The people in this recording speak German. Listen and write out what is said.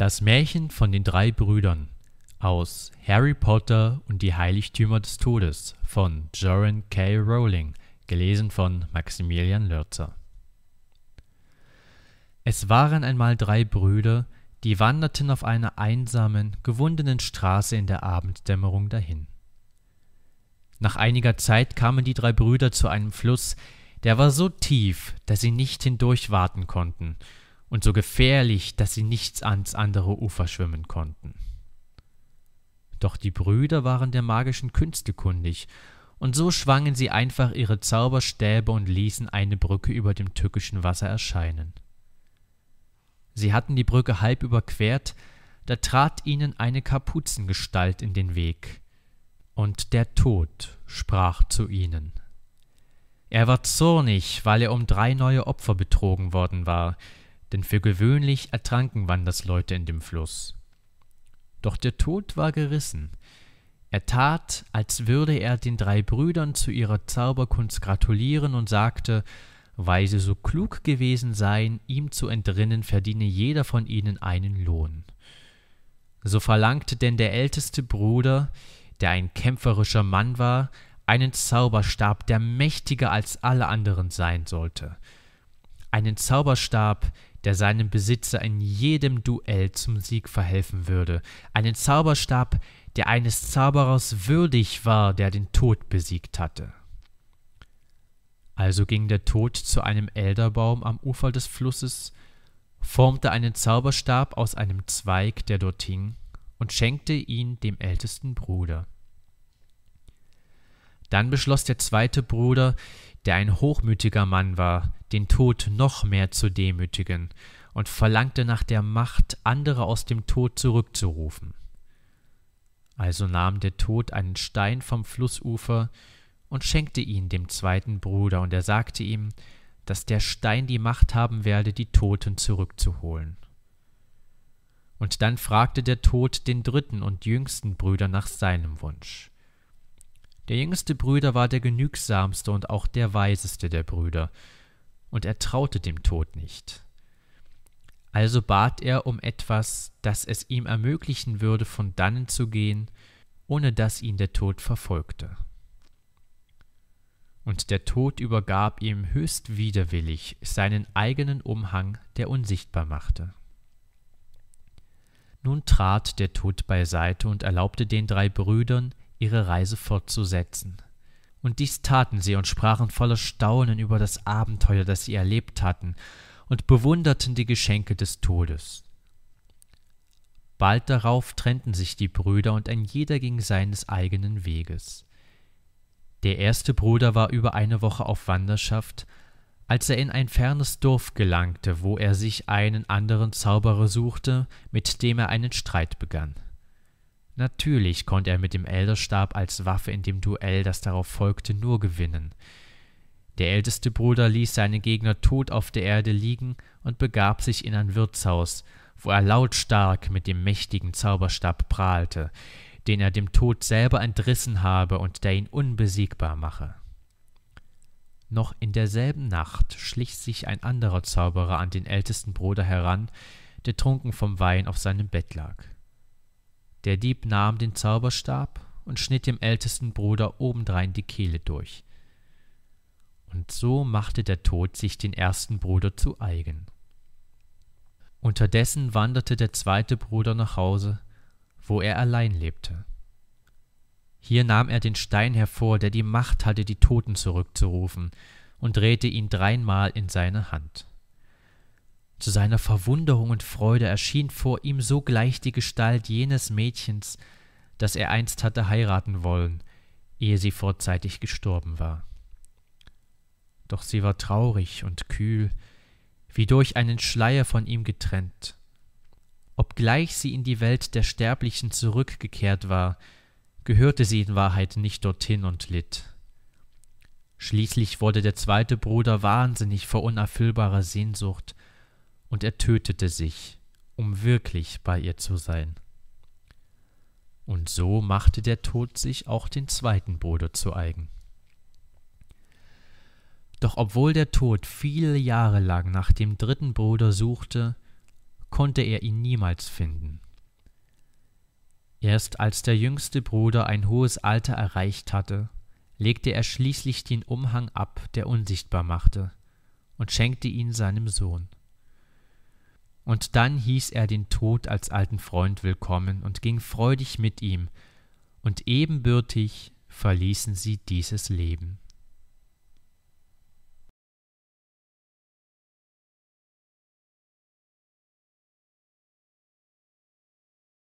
Das Märchen von den drei Brüdern aus Harry Potter und die Heiligtümer des Todes von Joran K. Rowling, gelesen von Maximilian Lörzer. Es waren einmal drei Brüder, die wanderten auf einer einsamen, gewundenen Straße in der Abenddämmerung dahin. Nach einiger Zeit kamen die drei Brüder zu einem Fluss, der war so tief, dass sie nicht hindurch warten konnten, und so gefährlich, dass sie nichts ans andere Ufer schwimmen konnten. Doch die Brüder waren der magischen Künste kundig, und so schwangen sie einfach ihre Zauberstäbe und ließen eine Brücke über dem tückischen Wasser erscheinen. Sie hatten die Brücke halb überquert, da trat ihnen eine Kapuzengestalt in den Weg, und der Tod sprach zu ihnen. Er war zornig, weil er um drei neue Opfer betrogen worden war, denn für gewöhnlich ertranken Wandersleute in dem Fluss. Doch der Tod war gerissen. Er tat, als würde er den drei Brüdern zu ihrer Zauberkunst gratulieren und sagte, weil sie so klug gewesen seien, ihm zu entrinnen, verdiene jeder von ihnen einen Lohn. So verlangte denn der älteste Bruder, der ein kämpferischer Mann war, einen Zauberstab, der mächtiger als alle anderen sein sollte – einen Zauberstab, der seinem Besitzer in jedem Duell zum Sieg verhelfen würde, einen Zauberstab, der eines Zauberers würdig war, der den Tod besiegt hatte. Also ging der Tod zu einem Elderbaum am Ufer des Flusses, formte einen Zauberstab aus einem Zweig, der dort hing, und schenkte ihn dem ältesten Bruder. Dann beschloss der zweite Bruder, der ein hochmütiger Mann war, den Tod noch mehr zu demütigen und verlangte nach der Macht, andere aus dem Tod zurückzurufen. Also nahm der Tod einen Stein vom Flussufer und schenkte ihn dem zweiten Bruder, und er sagte ihm, dass der Stein die Macht haben werde, die Toten zurückzuholen. Und dann fragte der Tod den dritten und jüngsten Bruder nach seinem Wunsch. Der jüngste Brüder war der genügsamste und auch der weiseste der Brüder, und er traute dem Tod nicht. Also bat er um etwas, das es ihm ermöglichen würde, von dannen zu gehen, ohne dass ihn der Tod verfolgte. Und der Tod übergab ihm höchst widerwillig seinen eigenen Umhang, der unsichtbar machte. Nun trat der Tod beiseite und erlaubte den drei Brüdern, ihre Reise fortzusetzen. Und dies taten sie und sprachen voller Staunen über das Abenteuer, das sie erlebt hatten, und bewunderten die Geschenke des Todes. Bald darauf trennten sich die Brüder und ein jeder ging seines eigenen Weges. Der erste Bruder war über eine Woche auf Wanderschaft, als er in ein fernes Dorf gelangte, wo er sich einen anderen Zauberer suchte, mit dem er einen Streit begann. Natürlich konnte er mit dem Elderstab als Waffe in dem Duell, das darauf folgte, nur gewinnen. Der älteste Bruder ließ seinen Gegner tot auf der Erde liegen und begab sich in ein Wirtshaus, wo er lautstark mit dem mächtigen Zauberstab prahlte, den er dem Tod selber entrissen habe und der ihn unbesiegbar mache. Noch in derselben Nacht schlich sich ein anderer Zauberer an den ältesten Bruder heran, der trunken vom Wein auf seinem Bett lag. Der Dieb nahm den Zauberstab und schnitt dem ältesten Bruder obendrein die Kehle durch. Und so machte der Tod sich den ersten Bruder zu eigen. Unterdessen wanderte der zweite Bruder nach Hause, wo er allein lebte. Hier nahm er den Stein hervor, der die Macht hatte, die Toten zurückzurufen, und drehte ihn dreimal in seine Hand. Zu seiner Verwunderung und Freude erschien vor ihm sogleich die Gestalt jenes Mädchens, das er einst hatte heiraten wollen, ehe sie vorzeitig gestorben war. Doch sie war traurig und kühl, wie durch einen Schleier von ihm getrennt. Obgleich sie in die Welt der Sterblichen zurückgekehrt war, gehörte sie in Wahrheit nicht dorthin und litt. Schließlich wurde der zweite Bruder wahnsinnig vor unerfüllbarer Sehnsucht, und er tötete sich, um wirklich bei ihr zu sein. Und so machte der Tod sich auch den zweiten Bruder zu eigen. Doch obwohl der Tod viele Jahre lang nach dem dritten Bruder suchte, konnte er ihn niemals finden. Erst als der jüngste Bruder ein hohes Alter erreicht hatte, legte er schließlich den Umhang ab, der unsichtbar machte, und schenkte ihn seinem Sohn. Und dann hieß er den Tod als alten Freund willkommen und ging freudig mit ihm, und ebenbürtig verließen sie dieses Leben.